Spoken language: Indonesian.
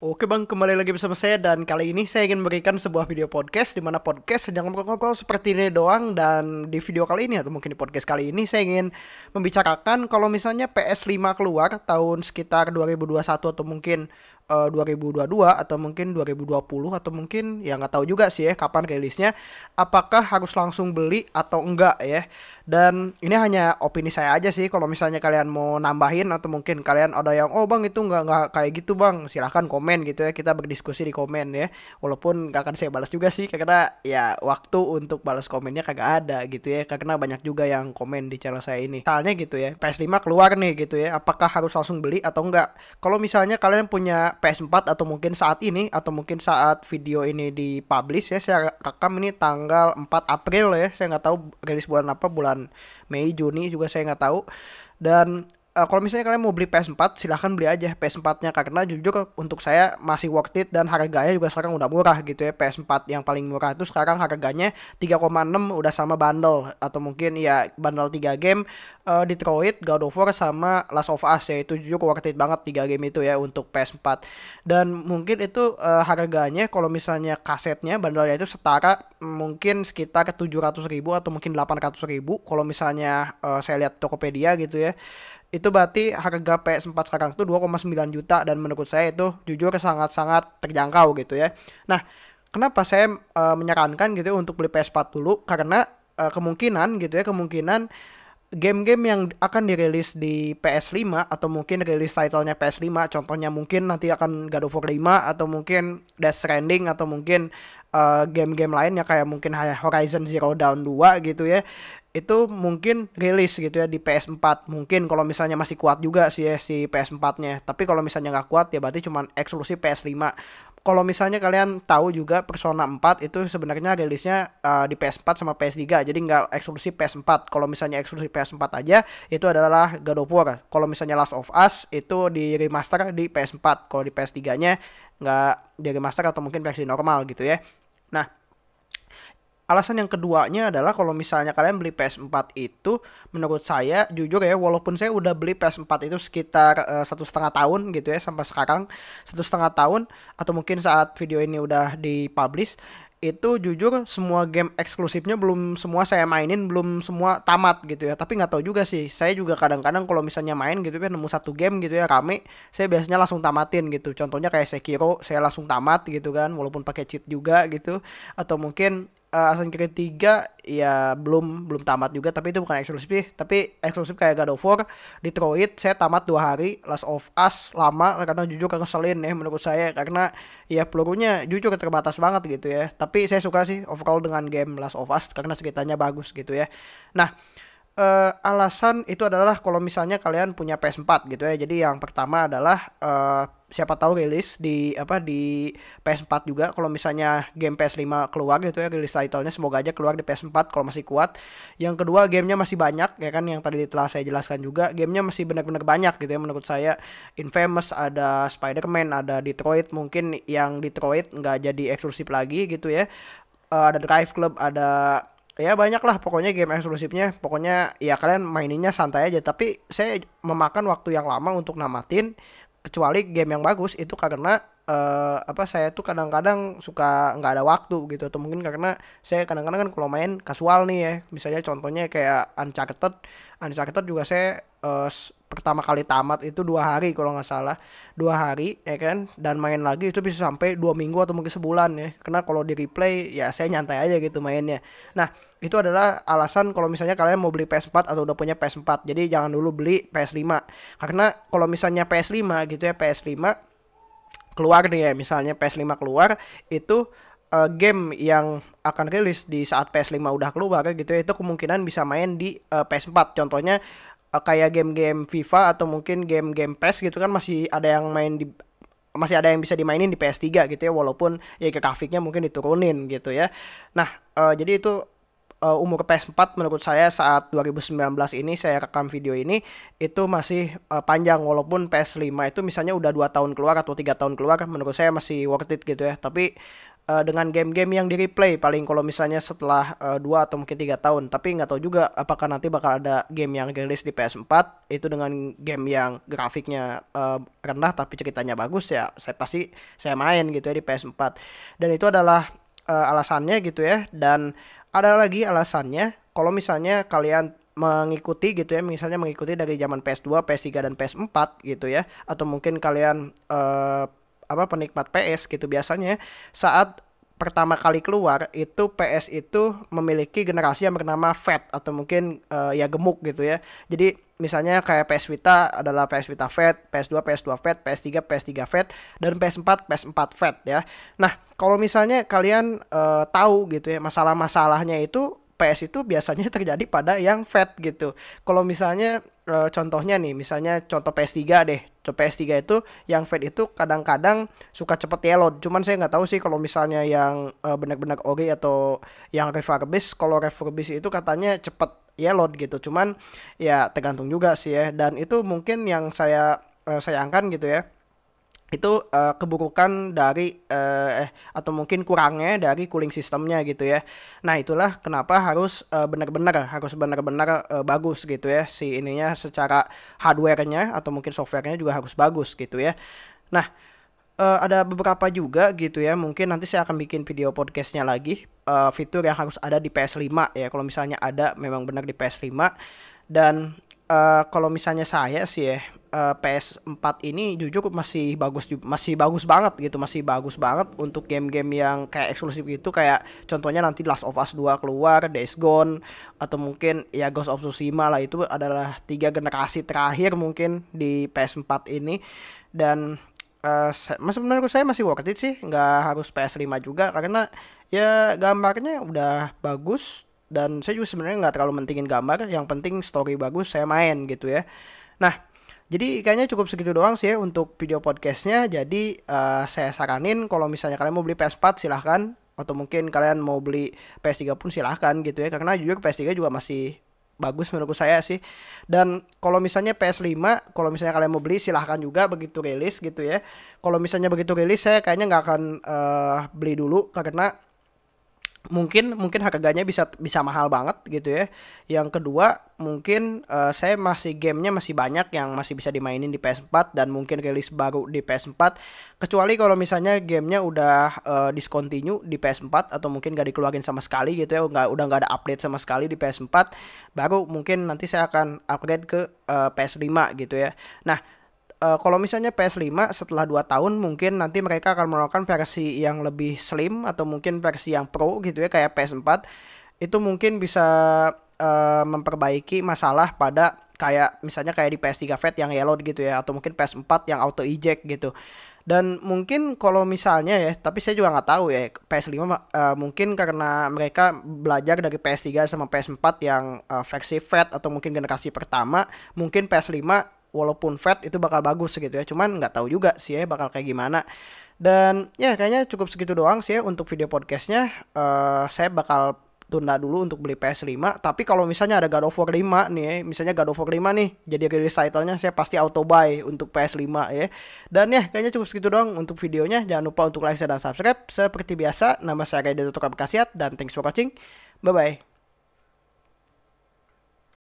Oke bang, kembali lagi bersama saya dan kali ini saya ingin memberikan sebuah video podcast di mana podcast sedang ngobrol-ngobrol seperti ini doang dan di video kali ini atau mungkin di podcast kali ini saya ingin membicarakan kalau misalnya PS5 keluar tahun sekitar 2021 atau mungkin eh, uh, 2022 atau mungkin 2020 atau mungkin ya nggak tahu juga sih ya kapan rilisnya apakah harus langsung beli atau enggak ya dan ini hanya opini saya aja sih. Kalau misalnya kalian mau nambahin atau mungkin kalian ada yang oh bang itu nggak nggak kayak gitu bang, silahkan komen gitu ya. Kita berdiskusi di komen ya. Walaupun nggak akan saya balas juga sih karena ya waktu untuk balas komennya kagak ada gitu ya. Karena banyak juga yang komen di channel saya ini. Soalnya gitu ya. PS5 keluar nih gitu ya. Apakah harus langsung beli atau enggak? Kalau misalnya kalian punya PS4 atau mungkin saat ini atau mungkin saat video ini dipublish ya, saya rekam ini tanggal 4 April ya. Saya nggak tahu rilis bulan apa bulan Mei Juni juga saya nggak tahu dan uh, kalau misalnya kalian mau beli PS4 silahkan beli aja PS4-nya karena jujur untuk saya masih worth it dan harganya juga sekarang udah murah gitu ya PS4 yang paling murah itu sekarang harganya 3,6 udah sama bundle atau mungkin ya bundle 3 game uh, Detroit, God of War sama Last of Us ya itu jujur worth it banget 3 game itu ya untuk PS4 dan mungkin itu uh, harganya kalau misalnya kasetnya bundlenya itu setara mungkin sekitar 700 ribu atau mungkin 800 ribu kalau misalnya uh, saya lihat Tokopedia gitu ya itu berarti harga PS4 sekarang tuh 2,9 juta dan menurut saya itu jujur sangat-sangat terjangkau gitu ya. Nah, kenapa saya e, menyarankan gitu ya untuk beli PS4 dulu karena e, kemungkinan gitu ya, kemungkinan game-game yang akan dirilis di PS5 atau mungkin rilis titlenya PS5 contohnya mungkin nanti akan God of War 5 atau mungkin Death Stranding atau mungkin game eh, game-game lainnya kayak mungkin Horizon Zero Dawn 2 gitu ya itu mungkin rilis gitu ya di PS4 mungkin kalau misalnya masih kuat juga sih ya si PS4-nya tapi kalau misalnya nggak kuat ya berarti cuma eksklusif PS5 kalau misalnya kalian tahu juga Persona 4 itu sebenarnya rilisnya uh, di PS4 sama PS3 jadi nggak eksklusif PS4 kalau misalnya eksklusif PS4 aja itu adalah God of War kalau misalnya Last of Us itu di remaster di PS4 kalau di PS3 nya nggak di remaster atau mungkin versi normal gitu ya nah Alasan yang keduanya adalah kalau misalnya kalian beli PS4 itu menurut saya jujur ya walaupun saya udah beli PS4 itu sekitar eh, satu setengah tahun gitu ya sampai sekarang satu setengah tahun atau mungkin saat video ini udah dipublish itu jujur semua game eksklusifnya belum semua saya mainin belum semua tamat gitu ya tapi nggak tahu juga sih saya juga kadang-kadang kalau misalnya main gitu ya nemu satu game gitu ya rame saya biasanya langsung tamatin gitu contohnya kayak Sekiro saya langsung tamat gitu kan walaupun pakai cheat juga gitu atau mungkin uh, Assassin's Creed 3 ya belum belum tamat juga tapi itu bukan eksklusif tapi eksklusif kayak God of War Detroit saya tamat dua hari Last of Us lama karena jujur ngeselin ya menurut saya karena ya pelurunya jujur terbatas banget gitu ya tapi saya suka sih overall dengan game Last of Us karena ceritanya bagus gitu ya nah uh, alasan itu adalah kalau misalnya kalian punya PS4 gitu ya. Jadi yang pertama adalah uh, siapa tahu rilis di apa di PS4 juga. Kalau misalnya game PS5 keluar gitu ya rilis title-nya semoga aja keluar di PS4 kalau masih kuat. Yang kedua gamenya masih banyak ya kan yang tadi telah saya jelaskan juga. Gamenya masih benar-benar banyak gitu ya menurut saya. Infamous ada Spider-Man, ada Detroit mungkin yang Detroit nggak jadi eksklusif lagi gitu ya. Uh, ada Drive Club, ada ya banyak lah pokoknya game eksklusifnya pokoknya ya kalian maininnya santai aja tapi saya memakan waktu yang lama untuk namatin kecuali game yang bagus itu karena uh, apa saya tuh kadang-kadang suka nggak ada waktu gitu atau mungkin karena saya kadang-kadang kan kalau main kasual nih ya misalnya contohnya kayak Uncharted Uncharted juga saya uh, pertama kali tamat itu dua hari kalau nggak salah dua hari ya kan dan main lagi itu bisa sampai dua minggu atau mungkin sebulan ya karena kalau di replay ya saya nyantai aja gitu mainnya nah itu adalah alasan kalau misalnya kalian mau beli PS4 atau udah punya PS4 jadi jangan dulu beli PS5 karena kalau misalnya PS5 gitu ya PS5 keluar nih ya misalnya PS5 keluar itu uh, game yang akan rilis di saat PS5 udah keluar gitu ya, itu kemungkinan bisa main di uh, eh, PS4 contohnya uh, kayak game-game FIFA atau mungkin game-game PES gitu kan masih ada yang main di masih ada yang bisa dimainin di PS3 gitu ya walaupun ya grafiknya mungkin diturunin gitu ya. Nah, uh, jadi itu uh, umur PS4 menurut saya saat 2019 ini saya rekam video ini itu masih uh, panjang walaupun PS5 itu misalnya udah dua tahun keluar atau tiga tahun keluar menurut saya masih worth it gitu ya. Tapi eh, dengan game-game yang di replay paling kalau misalnya setelah uh, 2 atau mungkin tiga tahun tapi nggak tahu juga apakah nanti bakal ada game yang rilis di PS4 itu dengan game yang grafiknya uh, rendah tapi ceritanya bagus ya saya pasti saya main gitu ya di PS4 dan itu adalah alasannya gitu ya dan ada lagi alasannya kalau misalnya kalian mengikuti gitu ya misalnya mengikuti dari zaman PS2, PS3 dan PS4 gitu ya atau mungkin kalian uh, apa penikmat PS gitu biasanya saat pertama kali keluar itu PS itu memiliki generasi yang bernama fat atau mungkin uh, ya gemuk gitu ya. Jadi misalnya kayak PS Vita adalah PS Vita fat, PS2 PS2 fat, PS3 PS3 fat dan PS4 PS4 fat ya. Nah, kalau misalnya kalian uh, tahu gitu ya masalah-masalahnya itu PS itu biasanya terjadi pada yang fat gitu. Kalau misalnya e, contohnya nih, misalnya contoh PS3 deh, PS3 itu yang fade itu kadang-kadang suka cepet yellow. Cuman saya nggak tahu sih kalau misalnya yang uh, benar-benar ori atau yang refurbish, kalau refurbish itu katanya cepet yellow gitu. Cuman ya tergantung juga sih ya. Dan itu mungkin yang saya uh, sayangkan gitu ya itu uh, eh, keburukan dari uh, eh atau mungkin kurangnya dari cooling sistemnya gitu ya. Nah, itulah kenapa harus uh, benar-benar harus benar-benar uh, bagus gitu ya si ininya secara hardware-nya atau mungkin software-nya juga harus bagus gitu ya. Nah, uh, ada beberapa juga gitu ya. Mungkin nanti saya akan bikin video podcastnya lagi. Uh, fitur yang harus ada di PS5 ya. Kalau misalnya ada memang benar di PS5. Dan uh, kalau misalnya saya sih ya, uh, eh, PS4 ini jujur masih bagus masih bagus banget gitu masih bagus banget untuk game-game yang kayak eksklusif gitu kayak contohnya nanti Last of Us 2 keluar, Days Gone atau mungkin ya Ghost of Tsushima lah itu adalah tiga generasi terakhir mungkin di PS4 ini dan uh, eh, masih menurut saya masih worth it sih nggak harus PS5 juga karena ya gambarnya udah bagus dan saya juga sebenarnya nggak terlalu mentingin gambar yang penting story bagus saya main gitu ya nah jadi kayaknya cukup segitu doang sih ya untuk video podcastnya. Jadi uh, saya saranin kalau misalnya kalian mau beli PS4 silahkan. Atau mungkin kalian mau beli PS3 pun silahkan gitu ya. Karena juga PS3 juga masih bagus menurut saya sih. Dan kalau misalnya PS5, kalau misalnya kalian mau beli silahkan juga begitu rilis gitu ya. Kalau misalnya begitu rilis saya kayaknya nggak akan uh, beli dulu karena mungkin mungkin harganya bisa bisa mahal banget gitu ya. Yang kedua mungkin uh, saya masih gamenya masih banyak yang masih bisa dimainin di PS4 dan mungkin rilis baru di PS4. Kecuali kalau misalnya gamenya udah uh, discontinue di PS4 atau mungkin gak dikeluarin sama sekali gitu ya, nggak udah nggak ada update sama sekali di PS4, baru mungkin nanti saya akan upgrade ke uh, eh, PS5 gitu ya. Nah uh, kalau misalnya PS5 setelah 2 tahun mungkin nanti mereka akan melakukan versi yang lebih slim atau mungkin versi yang pro gitu ya kayak PS4 itu mungkin bisa uh, memperbaiki masalah pada kayak misalnya kayak di PS3 Fat yang yellow gitu ya atau mungkin PS4 yang auto eject gitu. Dan mungkin kalau misalnya ya, tapi saya juga nggak tahu ya PS5 uh, eh, mungkin karena mereka belajar dari PS3 sama PS4 yang uh, versi fat atau mungkin generasi pertama, mungkin PS5 walaupun fat itu bakal bagus gitu ya. Cuman nggak tahu juga sih ya bakal kayak gimana. Dan ya kayaknya cukup segitu doang sih ya untuk video podcastnya. Uh, saya bakal tunda dulu untuk beli PS5 tapi kalau misalnya ada God of War 5 nih ya, misalnya God of War 5 nih jadi akhirnya title-nya saya pasti auto buy untuk PS5 ya dan ya kayaknya cukup segitu doang untuk videonya jangan lupa untuk like share dan subscribe seperti biasa nama saya Kaido Tutup Bekasiat dan thanks for watching bye bye